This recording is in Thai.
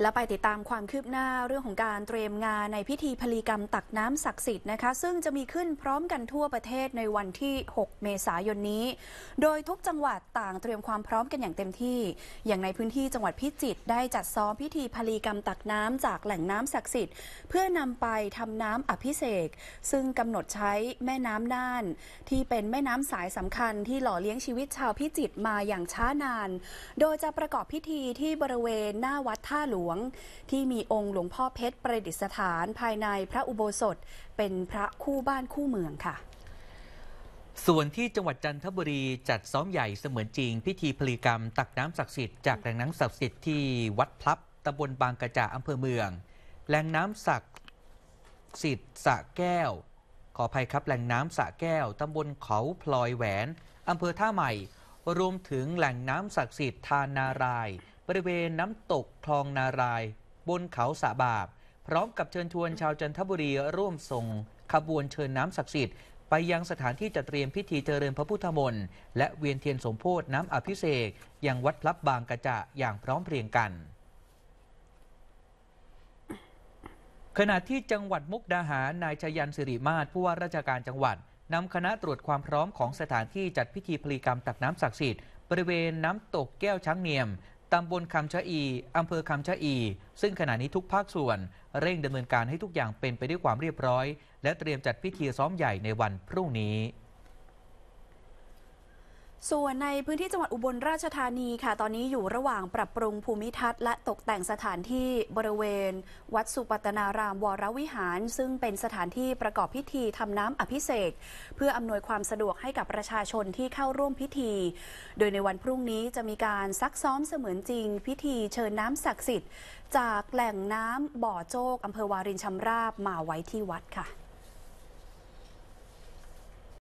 และไปติดตามความคืบหน้าเรื่องของการเตรียมงานในพิธีพลีกรรมตักน้ำศักดิ์สิทธิ์นะคะซึ่งจะมีขึ้นพร้อมกันทั่วประเทศในวันที่ 6 เมษายนนี้ โดยทุกจังหวัดต่างเตรียมความพร้อมกันอย่างเต็มที่ อย่างในพื้นที่จังหวัดพิจิตรได้จัดซ้อมพิธีพลีกรรมตักน้ำจากแหล่งน้ำศักดิ์สิทธิ์เพื่อนำไปทำน้ำอภิเษกซึ่งกำหนดใช้แม่น้ำน่าน ที่เป็นแม่น้ำสายสำคัญที่หล่อเลี้ยงชีวิตชาวพิจิตรมาอย่างช้านาน โดยจะประกอบพิธีที่บริเวณหน้าวัดท่าหลวงงที่มีองค์หลวงพ่อเพชรประดิษฐานภายในพระอุโบสถเป็นพระคู่บ้านคู่เมืองค่ะ ส่วนที่จังหวัดจันทบุรีจัดซ้อมใหญ่เสมือนจริงพิธีพลีกรรมตักน้ำศักดิ์สิทธิ์จากแหล่งน้ำศักดิ์สิทธิ์ที่วัดพลับตำบลบางกระจาอำเภอเมือง แหล่งน้ำศักดิ์สิทธิ์สะแก้ว ขออภัยครับแหล่งน้ำสะแก้วตำบลเขาพลอยแหวนอำเภอท่าใหม่รวมถึงแหล่งน้ำศักดิ์สิทธิ์ทานารายบริเวณน้ำตกคลองนารายบนเขาสาบาบ พร้อมกับเชิญชวนชาวจันทบุรีร่วมส่งขบวนเชิญน้ำศักดิ์สิทธิ์ไปยังสถานที่จัดเตรียมพิธีเจริญพระพุทธมนต์และเวียนเทียนสมโพธิน้ำอภิเษกอย่างวัดพลับบางกระจะอย่างพร้อมเพรียงกัน ขณะที่จังหวัดมุกดาหารนายชยันสิริมาศผู้ว่าราชการจังหวัดนำคณะตรวจความพร้อมของสถานที่จัดพิธีพลีกรรมตักน้ำศักดิ์สิทธิ์บริเวณน้ำตกแก้วช้างเนียมตำบลคำชะอี อำเภอคำชะอี ซึ่งขณะนี้ทุกภาคส่วน เร่งดำเนินการให้ทุกอย่างเป็นไปด้วยความเรียบร้อย และเตรียมจัดพิธีซ้อมใหญ่ในวันพรุ่งนี้ส่วนในพื้นที่จังหวัดอุบลราชธานีค่ะ ตอนนี้อยู่ระหว่างปรับปรุงภูมิทัศน์ และตกแต่งสถานที่บริเวณ วัดสุปัตนารามวรวิหาร ซึ่งเป็นสถานที่ประกอบพิธีทำน้ำอภิเษกเพื่ออำนวยความสะดวกให้กับประชาชนที่เข้าร่วมพิธี โดยในวันพรุ่งนี้จะมีการซักซ้อมเสมือนจริงพิธีเชิญน้ำศักดิ์สิทธิ์ จากแหล่งน้ำบ่อโจกอำเภอวารินชำราบมาไว้ที่วัดค่ะ